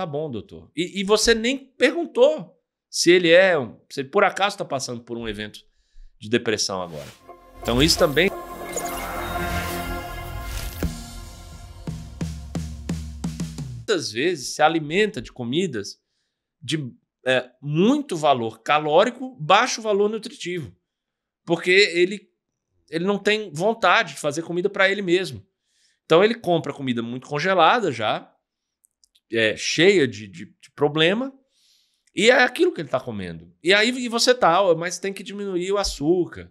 Tá bom, doutor. E, e você nem perguntou se ele é, se ele por acaso está passando por um evento de depressão agora. Então isso também. Muitas vezes se alimenta de comidas de é, muito valor calórico, baixo valor nutritivo, porque ele ele não tem vontade de fazer comida para ele mesmo. Então ele compra comida muito congelada já, é, cheia de, de, de, problema. E é aquilo que ele está comendo. E aí e você tá, mas tem que diminuir o açúcar,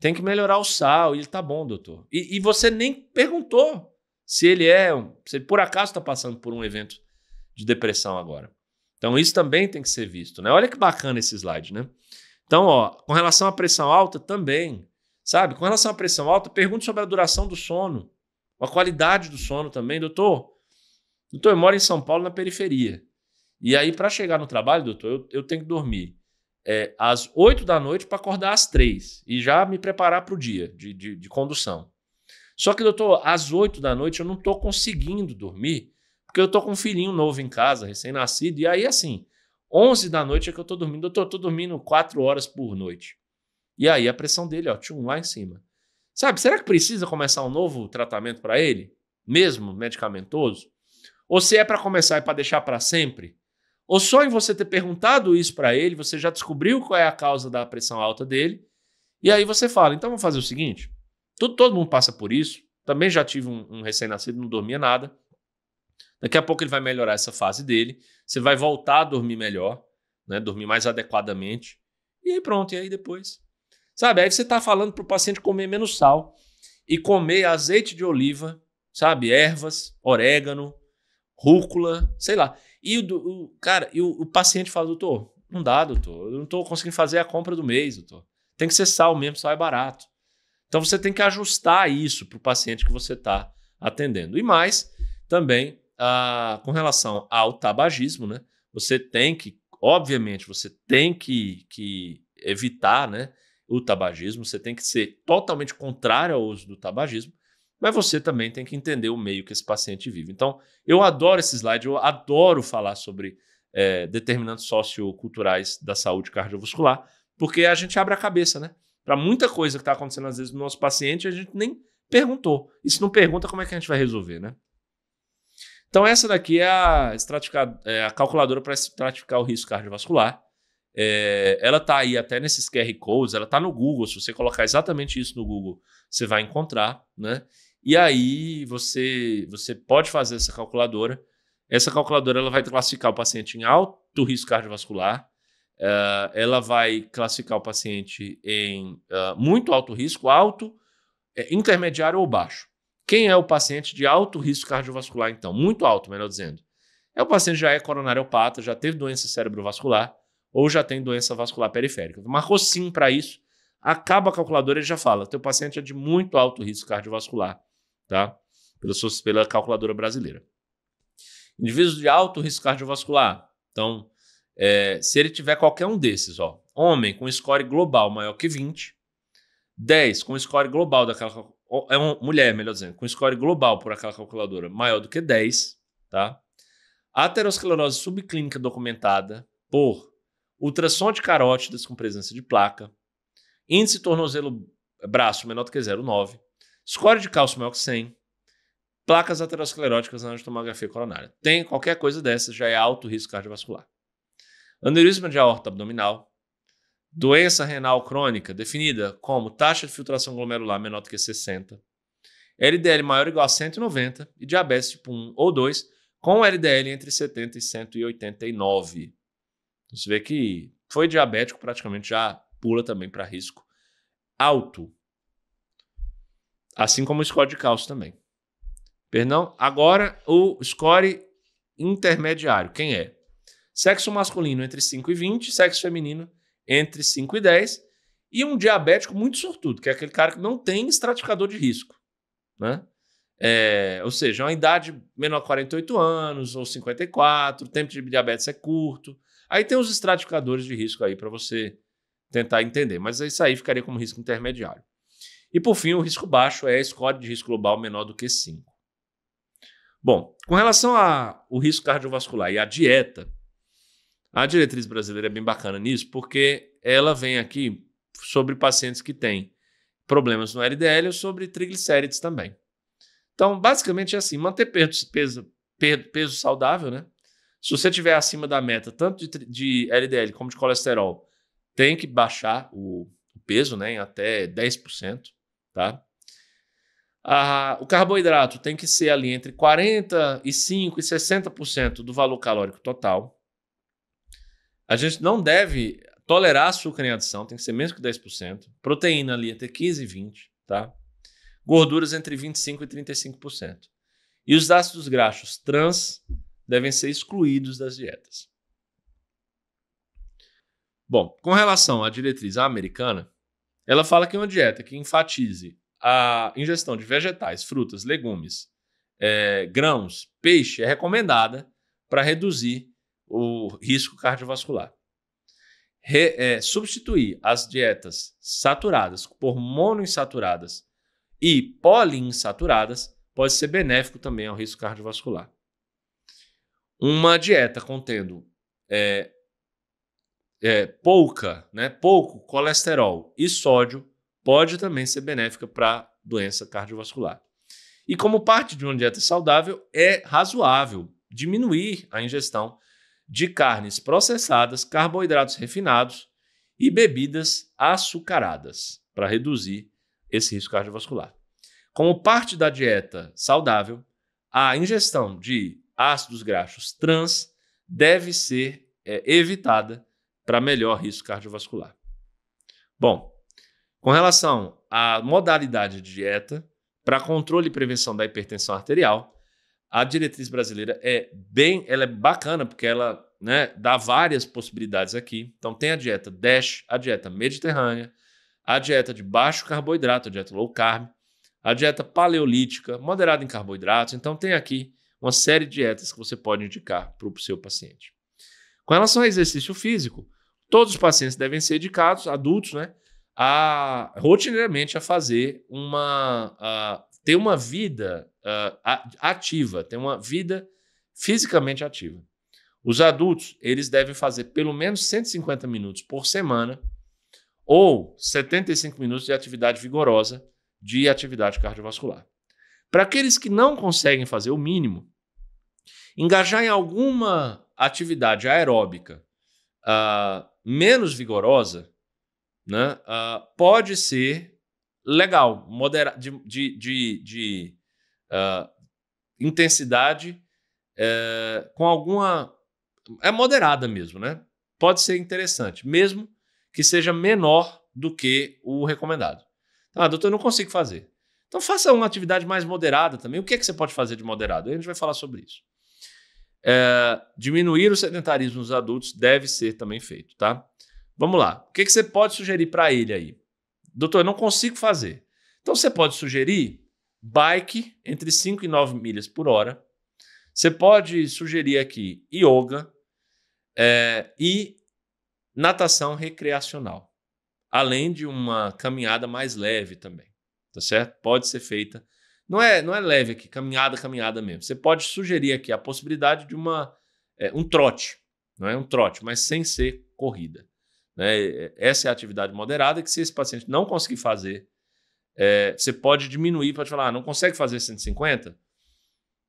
tem que melhorar o sal. E ele tá bom, doutor. E, e você nem perguntou se ele é, se ele por acaso está passando por um evento de depressão agora. Então isso também tem que ser visto, né? Olha que bacana esse slide, né? Então, ó, com relação à pressão alta também, sabe? Com relação à pressão alta, pergunte sobre a duração do sono, a qualidade do sono também, doutor. Doutor, eu moro em São Paulo, na periferia. E aí, para chegar no trabalho, doutor, eu, eu tenho que dormir é, às 8 da noite para acordar às 3 e já me preparar para o dia de, de, de, condução. Só que, doutor, às 8 da noite eu não estou conseguindo dormir porque eu estou com um filhinho novo em casa, recém-nascido. E aí, assim, 11 da noite é que eu estou dormindo. Doutor, eu estou dormindo 4 horas por noite. E aí a pressão dele, ó, tinha um lá em cima. Sabe, será que precisa começar um novo tratamento para ele? Mesmo medicamentoso? Ou se é para começar e para deixar para sempre? Ou só em você ter perguntado isso para ele, você já descobriu qual é a causa da pressão alta dele, e aí você fala: então vamos fazer o seguinte, todo, todo mundo passa por isso. Também já tive um, um recém-nascido, não dormia nada. Daqui a pouco ele vai melhorar essa fase dele, você vai voltar a dormir melhor, né, dormir mais adequadamente, e aí pronto, e aí depois. Sabe, aí você está falando para o paciente comer menos sal e comer azeite de oliva, sabe, ervas, orégano, rúcula, sei lá. E o, o cara, e o, o, paciente fala, doutor, não dá, doutor, eu não estou conseguindo fazer a compra do mês, doutor. Tem que ser sal mesmo, sal é barato. Então você tem que ajustar isso para o paciente que você está atendendo. E mais, também, a, com relação ao tabagismo, né? Você tem que, obviamente, você tem que, que evitar, né? O tabagismo, você tem que ser totalmente contrário ao uso do tabagismo, mas você também tem que entender o meio que esse paciente vive. Então, eu adoro esse slide, eu adoro falar sobre é, determinantes socioculturais da saúde cardiovascular, porque a gente abre a cabeça, né? Para muita coisa que está acontecendo às vezes no nosso paciente, a gente nem perguntou. E se não pergunta, como é que a gente vai resolver, né? Então, essa daqui é a, é a calculadora para estratificar o risco cardiovascular. É, ela está aí até nesses QR Codes, ela está no Google. Se você colocar exatamente isso no Google, você vai encontrar, né? E aí você, você pode fazer essa calculadora. Essa calculadora ela vai classificar o paciente em alto risco cardiovascular, uh, ela vai classificar o paciente em uh, muito alto risco, alto, é, intermediário ou baixo. Quem é o paciente de alto risco cardiovascular, então? Muito alto, melhor dizendo. É o paciente que já é coronariopata, já teve doença cerebrovascular ou já tem doença vascular periférica. Marcou sim para isso, acaba a calculadora e já fala: teu paciente é de muito alto risco cardiovascular tá? Pela, pela calculadora brasileira. Indivíduos de alto risco cardiovascular. Então, é, se ele tiver qualquer um desses, ó, homem com score global maior que 20, 10 com score global daquela é uma mulher, melhor dizendo, com score global por aquela calculadora maior do que 10, tá? Aterosclerose subclínica documentada por ultrassom de carótidas com presença de placa, índice tornozelo braço menor do que 0,9, Score de cálcio maior que 100, placas ateroscleróticas na tomografia coronária. Tem qualquer coisa dessas, já é alto risco cardiovascular. Aneurisma de aorta abdominal, doença renal crônica definida como taxa de filtração glomerular menor do que 60, LDL maior ou igual a 190 e diabetes tipo 1 ou 2 com LDL entre 70 e 189. você vê que foi diabético praticamente já pula também para risco alto. Assim como o score de cálcio também. Perdão? Agora, o score intermediário. Quem é? Sexo masculino entre 5 e 20, sexo feminino entre 5 e 10. E um diabético muito sortudo, que é aquele cara que não tem estratificador de risco. Né? É, ou seja, uma idade menor que 48 anos ou 54, o tempo de diabetes é curto. Aí tem os estratificadores de risco aí para você tentar entender, mas isso aí ficaria como risco intermediário. E por fim, o risco baixo é a score de risco global menor do que 5. Bom, com relação ao risco cardiovascular e à dieta, a diretriz brasileira é bem bacana nisso, porque ela vem aqui sobre pacientes que têm problemas no LDL ou sobre triglicérides também. Então, basicamente é assim, manter peso, peso, peso saudável, né? Se você estiver acima da meta, tanto de, de LDL como de colesterol, tem que baixar o, peso né, em até 10%. Tá? Ah, o carboidrato tem que ser ali entre 45% e 60% do valor calórico total. A gente não deve tolerar açúcar em adição, tem que ser menos que 10%. Proteína ali até 15% e 20%, tá? Gorduras entre 25% e 35%. E os ácidos graxos trans devem ser excluídos das dietas. Bom, com relação à diretriz americana, ela fala que é uma dieta que enfatize a ingestão de vegetais, frutas, legumes, é, grãos, peixe é recomendada para reduzir o risco cardiovascular. Re, é, substituir as dietas saturadas por monoinsaturadas e poliinsaturadas pode ser benéfico também ao risco cardiovascular. Uma dieta contendo é, é, pouca, né, pouco colesterol e sódio pode também ser benéfica para doença cardiovascular. E como parte de uma dieta saudável, é razoável diminuir a ingestão de carnes processadas, carboidratos refinados e bebidas açucaradas para reduzir esse risco cardiovascular. Como parte da dieta saudável, a ingestão de ácidos graxos trans deve ser é, evitada para melhor risco cardiovascular. Bom, com relação à modalidade de dieta para controle e prevenção da hipertensão arterial, a diretriz brasileira é bem, ela é bacana porque ela né, dá várias possibilidades aqui. Então tem a dieta DASH, a dieta mediterrânea, a dieta de baixo carboidrato, a dieta low carb, a dieta paleolítica, moderada em carboidratos. Então tem aqui uma série de dietas que você pode indicar para o seu paciente. Com relação ao exercício físico, Todos os pacientes devem ser indicados, adultos, né? A, rotineiramente a fazer uma. A, ter uma vida ativa, ter uma vida fisicamente ativa. Os adultos, eles devem fazer pelo menos 150 minutos por semana ou 75 minutos de atividade vigorosa de atividade cardiovascular. Para aqueles que não conseguem fazer o mínimo, engajar em alguma atividade aeróbica uh, menos vigorosa, né, uh, pode ser legal, modera de, de, de, de uh, intensidade uh, com alguma. É moderada mesmo, né? Pode ser interessante, mesmo que seja menor do que o recomendado. Ah, doutor, eu não consigo fazer. Então faça uma atividade mais moderada também. O que é que você pode fazer de moderado? Aí a gente vai falar sobre isso. É, diminuir o sedentarismo nos adultos deve ser também feito, tá? Vamos lá. O que, que você pode sugerir para ele aí? Doutor, eu não consigo fazer. Então você pode sugerir bike entre 5 e 9 milhas por hora. Você pode sugerir aqui yoga é, e natação recreacional, além de uma caminhada mais leve também, tá certo? Pode ser feita não é, não é leve aqui, caminhada, caminhada mesmo. Você pode sugerir aqui a possibilidade de uma, é, um trote, não é um trote, mas sem ser corrida. Né? Essa é a atividade moderada que se esse paciente não conseguir fazer, é, você pode diminuir, pode falar, ah, não consegue fazer 150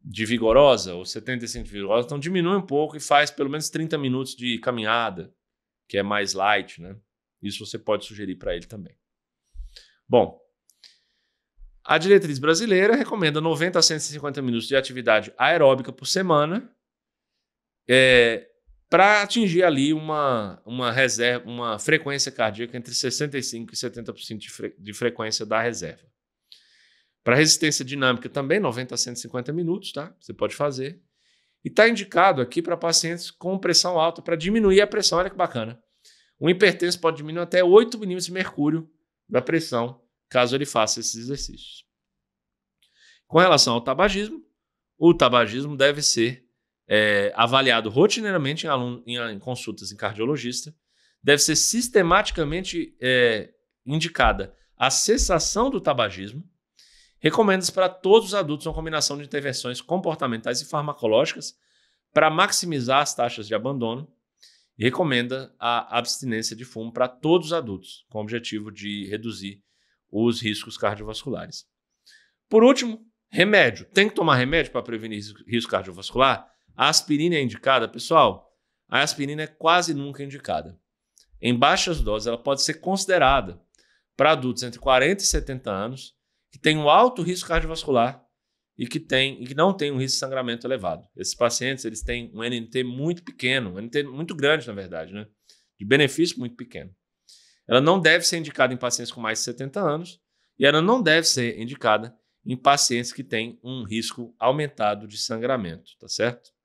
de vigorosa ou 75 de vigorosa, então diminui um pouco e faz pelo menos 30 minutos de caminhada, que é mais light, né? Isso você pode sugerir para ele também. Bom, a diretriz brasileira recomenda 90 a 150 minutos de atividade aeróbica por semana é, para atingir ali uma, uma reserva, uma frequência cardíaca entre 65% e 70% de, fre de frequência da reserva. Para resistência dinâmica também, 90 a 150 minutos, tá? Você pode fazer. E está indicado aqui para pacientes com pressão alta, para diminuir a pressão. Olha que bacana. Um hipertenso pode diminuir até 8 milímetros de mercúrio da pressão caso ele faça esses exercícios. Com relação ao tabagismo, o tabagismo deve ser é, avaliado rotineiramente em, aluno, em, em, consultas em cardiologista, deve ser sistematicamente é, indicada a cessação do tabagismo. Recomenda-se para todos os adultos uma combinação de intervenções comportamentais e farmacológicas para maximizar as taxas de abandono E recomenda a abstinência de fumo para todos os adultos, com o objetivo de reduzir os riscos cardiovasculares. Por último, remédio. Tem que tomar remédio para prevenir risco cardiovascular? A aspirina é indicada, pessoal? A aspirina é quase nunca indicada. Em baixas doses, ela pode ser considerada para adultos entre 40 e 70 anos que têm um alto risco cardiovascular e que, tem, e que não têm um risco de sangramento elevado. Esses pacientes eles têm um NT muito pequeno, um NT muito grande, na verdade, né? de benefício muito pequeno. Ela não deve ser indicada em pacientes com mais de 70 anos e ela não deve ser indicada em pacientes que têm um risco aumentado de sangramento, tá certo?